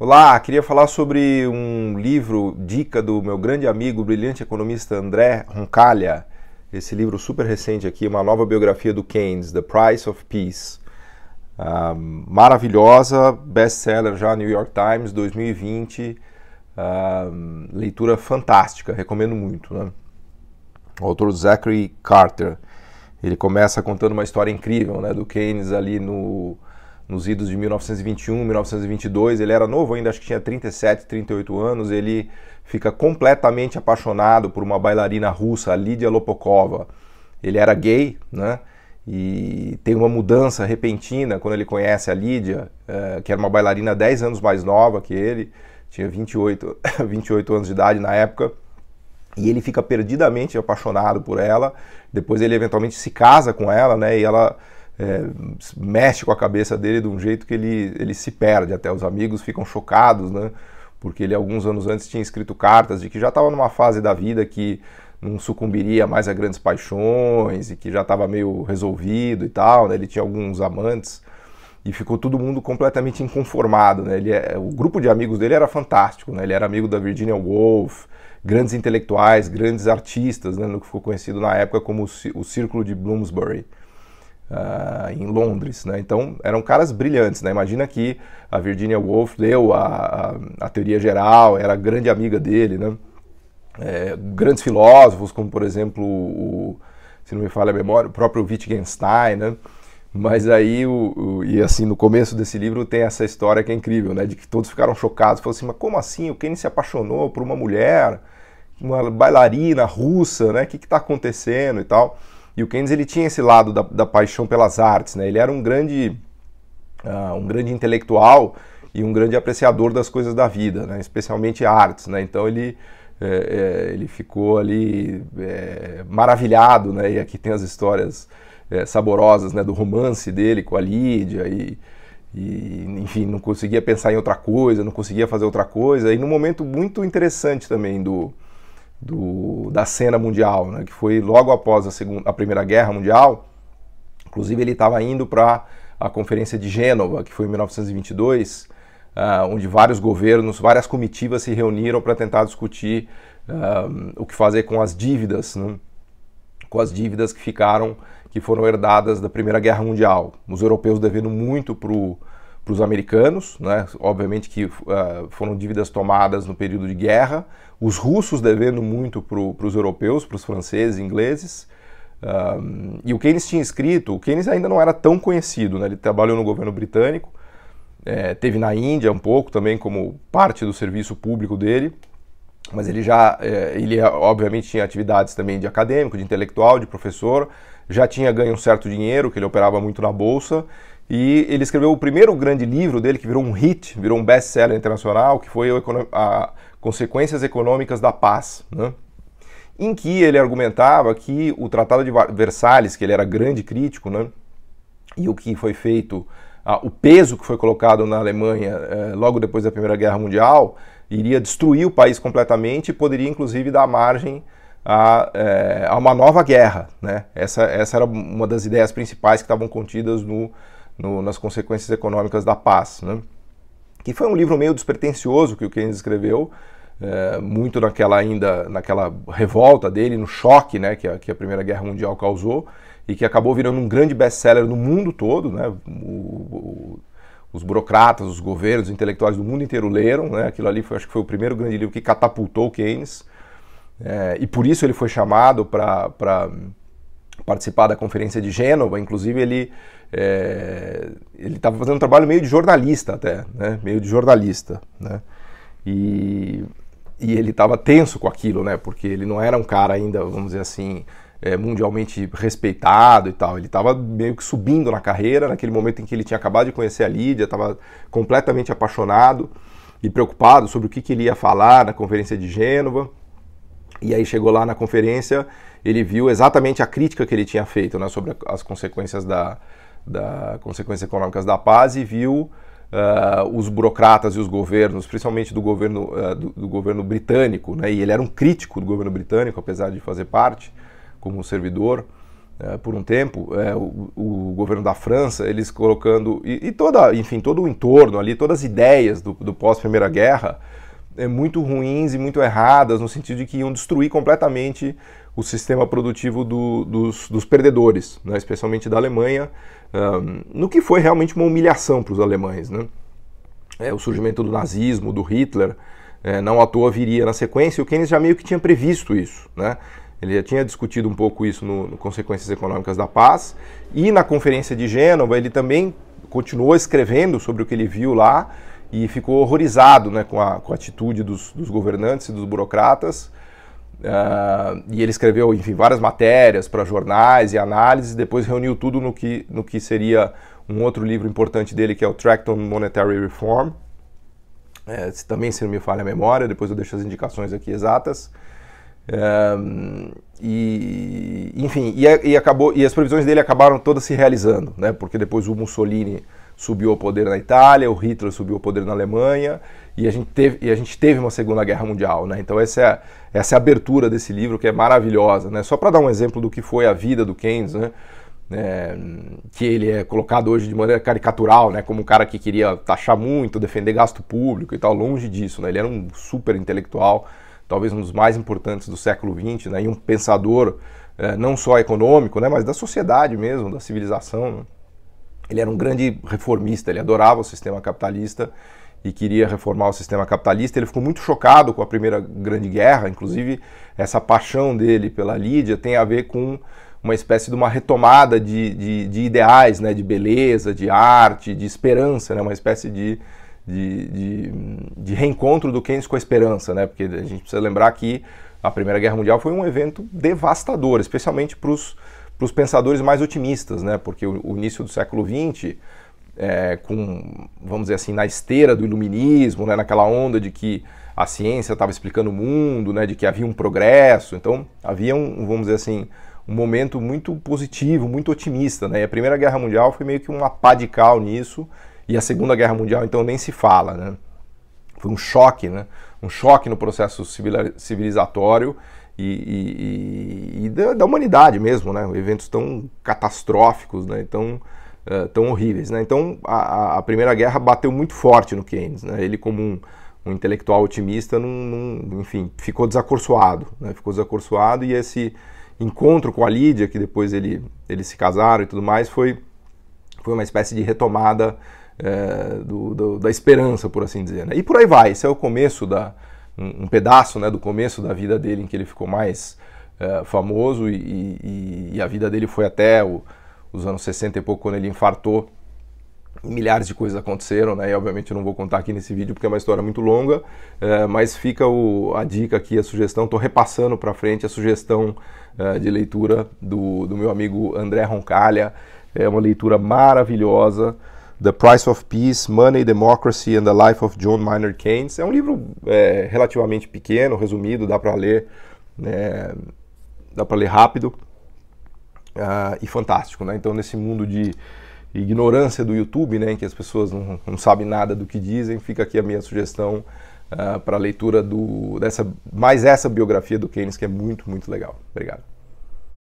Olá, queria falar sobre um livro, dica do meu grande amigo, brilhante economista André Roncalha. Esse livro super recente aqui, uma nova biografia do Keynes, The Price of Peace. Ah, maravilhosa, best-seller já New York Times 2020. Ah, leitura fantástica, recomendo muito. Né? O autor Zachary Carter. Ele começa contando uma história incrível né, do Keynes ali no nos idos de 1921, 1922. Ele era novo ainda, acho que tinha 37, 38 anos. Ele fica completamente apaixonado por uma bailarina russa, Lídia Lopokova. Ele era gay, né? E tem uma mudança repentina quando ele conhece a Lídia, eh, que era uma bailarina 10 anos mais nova que ele, tinha 28, 28 anos de idade na época. E ele fica perdidamente apaixonado por ela. Depois ele eventualmente se casa com ela, né? E ela é, mexe com a cabeça dele de um jeito que ele, ele se perde. Até os amigos ficam chocados, né? Porque ele, alguns anos antes, tinha escrito cartas de que já estava numa fase da vida que não sucumbiria mais a grandes paixões e que já estava meio resolvido e tal, né? Ele tinha alguns amantes e ficou todo mundo completamente inconformado, né? Ele, é, o grupo de amigos dele era fantástico, né? Ele era amigo da Virginia Woolf, grandes intelectuais, grandes artistas, né? No que ficou conhecido na época como o Círculo de Bloomsbury. Uh, em Londres, né? Então eram caras brilhantes, né? Imagina que a Virginia Woolf leu a, a, a teoria geral, era grande amiga dele, né? É, grandes filósofos, como por exemplo, o, se não me falha a memória, o próprio Wittgenstein, né? Mas aí, o, o, e assim, no começo desse livro tem essa história que é incrível, né? De que todos ficaram chocados, falaram assim, mas como assim? O Kenny se apaixonou por uma mulher, uma bailarina russa, né? O que está acontecendo e tal? E o Keynes ele tinha esse lado da, da paixão pelas artes, né? Ele era um grande, uh, um grande intelectual e um grande apreciador das coisas da vida, né? Especialmente artes, né? Então ele é, é, ele ficou ali é, maravilhado, né? E aqui tem as histórias é, saborosas, né? Do romance dele com a Lídia e, e, enfim, não conseguia pensar em outra coisa, não conseguia fazer outra coisa. E num momento muito interessante também do do, da cena mundial, né, que foi logo após a, segunda, a Primeira Guerra Mundial. Inclusive, ele estava indo para a Conferência de Gênova, que foi em 1922, uh, ah, onde vários governos, várias comitivas se reuniram para tentar discutir uh, o que fazer com as dívidas, né, com as dívidas que ficaram, que foram herdadas da Primeira Guerra Mundial. Os europeus devendo muito para para os americanos, né? obviamente que uh, foram dívidas tomadas no período de guerra, os russos devendo muito para os europeus, para os franceses, ingleses, um, e o Keynes tinha escrito, o Keynes ainda não era tão conhecido, né? ele trabalhou no governo britânico, é, teve na Índia um pouco também como parte do serviço público dele, mas ele já, é, ele obviamente tinha atividades também de acadêmico, de intelectual, de professor, já tinha ganho um certo dinheiro, que ele operava muito na bolsa, e ele escreveu o primeiro grande livro dele, que virou um hit, virou um best-seller internacional, que foi a Consequências Econômicas da Paz, né? em que ele argumentava que o Tratado de Versalhes, que ele era grande crítico, né? e o que foi feito, ah, o peso que foi colocado na Alemanha eh, logo depois da Primeira Guerra Mundial, iria destruir o país completamente e poderia, inclusive, dar margem a, eh, a uma nova guerra. Né? Essa, essa era uma das ideias principais que estavam contidas no no, nas consequências econômicas da paz, né? que foi um livro meio despretensioso que o Keynes escreveu, é, muito naquela ainda naquela revolta dele, no choque né, que, a, que a Primeira Guerra Mundial causou e que acabou virando um grande best-seller no mundo todo. Né? O, o, os burocratas, os governos, os intelectuais do mundo inteiro leram. Né? Aquilo ali foi, acho que foi o primeiro grande livro que catapultou Keynes. É, e por isso ele foi chamado para participar da Conferência de Gênova. Inclusive, ele é, ele estava fazendo um trabalho meio de jornalista até, né? Meio de jornalista, né? E, e ele estava tenso com aquilo, né? Porque ele não era um cara ainda, vamos dizer assim, é, mundialmente respeitado e tal. Ele estava meio que subindo na carreira, naquele momento em que ele tinha acabado de conhecer a Lídia, estava completamente apaixonado e preocupado sobre o que, que ele ia falar na conferência de Gênova. E aí chegou lá na conferência, ele viu exatamente a crítica que ele tinha feito né, sobre as consequências da, da consequências econômicas da paz e viu uh, os burocratas e os governos, principalmente do governo, uh, do, do, governo britânico, né? e ele era um crítico do governo britânico, apesar de fazer parte como servidor uh, por um tempo, eh, o, o, governo da França, eles colocando, e, e, toda, enfim, todo o entorno ali, todas as ideias do, do pós-Primeira Guerra, é, muito ruins e muito erradas, no sentido de que iam destruir completamente o sistema produtivo do, dos, dos, perdedores, né? especialmente da Alemanha, um, no que foi realmente uma humilhação para os alemães. Né? É, o surgimento do nazismo, do Hitler, é, não à toa viria na sequência, e o Keynes já meio que tinha previsto isso. Né? Ele já tinha discutido um pouco isso no, no Consequências Econômicas da Paz, e na Conferência de Gênova ele também continuou escrevendo sobre o que ele viu lá e ficou horrorizado né, com, a, com a atitude dos, dos governantes e dos burocratas Uh, e ele escreveu, enfim, várias matérias para jornais e análises, depois reuniu tudo no que, no que seria um outro livro importante dele, que é o Tract on Monetary Reform. É, também, se não me falha a memória, depois eu deixo as indicações aqui exatas. e, enfim, e, e, acabou, e as previsões dele acabaram todas se realizando, né? porque depois o Mussolini subiu ao poder na Itália, o Hitler subiu ao poder na Alemanha, e a gente teve, e a gente teve uma Segunda Guerra Mundial. Né? Então essa é, essa é a abertura desse livro que é maravilhosa. Né? Só para dar um exemplo do que foi a vida do Keynes, né? É, que ele é colocado hoje de maneira caricatural, né, como um cara que queria taxar muito, defender gasto público e tal, longe disso, né, ele era um super intelectual, talvez um dos mais importantes do século XX, né, e um pensador é, não só econômico, né, mas da sociedade mesmo, da civilização. Né? Ele era um grande reformista, ele adorava o sistema capitalista e queria reformar o sistema capitalista. Ele ficou muito chocado com a Primeira Grande Guerra, inclusive essa paixão dele pela Lídia tem a ver com uma espécie de uma retomada de, de, de ideais, né? de beleza, de arte, de esperança, né? uma espécie de, de, de reencontro do Keynes com a esperança, né? porque a gente precisa lembrar que a Primeira Guerra Mundial foi um evento devastador, especialmente para os para os pensadores mais otimistas, né? porque o, o início do século XX, é, com, vamos dizer assim, na esteira do iluminismo, né? naquela onda de que a ciência estava explicando o mundo, né? de que havia um progresso, então havia um, vamos dizer assim, um momento muito positivo, muito otimista. Né? E a Primeira Guerra Mundial foi meio que uma padical nisso, e a Segunda Guerra Mundial então nem se fala. Né? Foi um choque, né? um choque no processo civilizatório e, e, e da, da, humanidade mesmo, né? Eventos tão catastróficos, né? Tão, uh, tão horríveis, né? Então a, a, Primeira Guerra bateu muito forte no Keynes, né? Ele como um, um intelectual otimista, enfim, ficou desacorçoado, né? Ficou desacorçoado e esse encontro com a Lídia, que depois ele, eles se casaram e tudo mais, foi, foi uma espécie de retomada é, do, do, da esperança, por assim dizer. Né? E por aí vai, esse é o começo da, um, um, pedaço né, do começo da vida dele em que ele ficou mais uh, famoso e, e, e, a vida dele foi até o, os anos 60 e pouco, quando ele infartou. Milhares de coisas aconteceram, né? E obviamente eu não vou contar aqui nesse vídeo porque é uma história muito longa, eh, mas fica o, a dica aqui, a sugestão. Estou repassando para frente a sugestão eh, de leitura do, do meu amigo André Roncalha. É uma leitura maravilhosa. The Price of Peace, Money, Democracy and the Life of John Maynard Keynes. É um livro é, relativamente pequeno, resumido, dá para ler, né, dá para ler rápido uh, e fantástico, né? Então nesse mundo de ignorância do YouTube, né, em que as pessoas não, não sabem nada do que dizem, fica aqui a minha sugestão uh, ah, para a leitura do, dessa mais essa biografia do Keynes que é muito muito legal. Obrigado.